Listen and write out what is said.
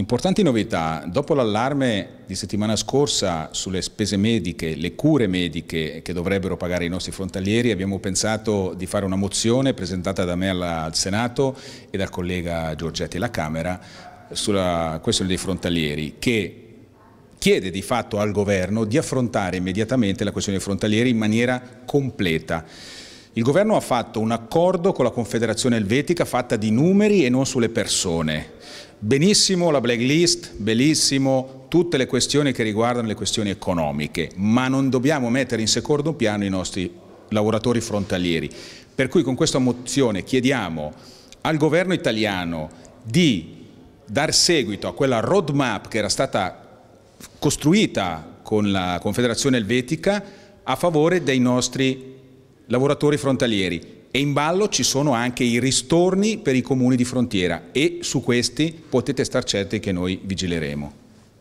Importanti novità, dopo l'allarme di settimana scorsa sulle spese mediche, le cure mediche che dovrebbero pagare i nostri frontalieri, abbiamo pensato di fare una mozione presentata da me al Senato e dal collega Giorgetti alla Camera sulla questione dei frontalieri che chiede di fatto al governo di affrontare immediatamente la questione dei frontalieri in maniera completa. Il governo ha fatto un accordo con la Confederazione Elvetica fatta di numeri e non sulle persone. Benissimo la blacklist, bellissimo tutte le questioni che riguardano le questioni economiche, ma non dobbiamo mettere in secondo piano i nostri lavoratori frontalieri. Per cui con questa mozione chiediamo al governo italiano di dar seguito a quella roadmap che era stata costruita con la Confederazione Elvetica a favore dei nostri lavoratori frontalieri e in ballo ci sono anche i ristorni per i comuni di frontiera e su questi potete star certi che noi vigileremo.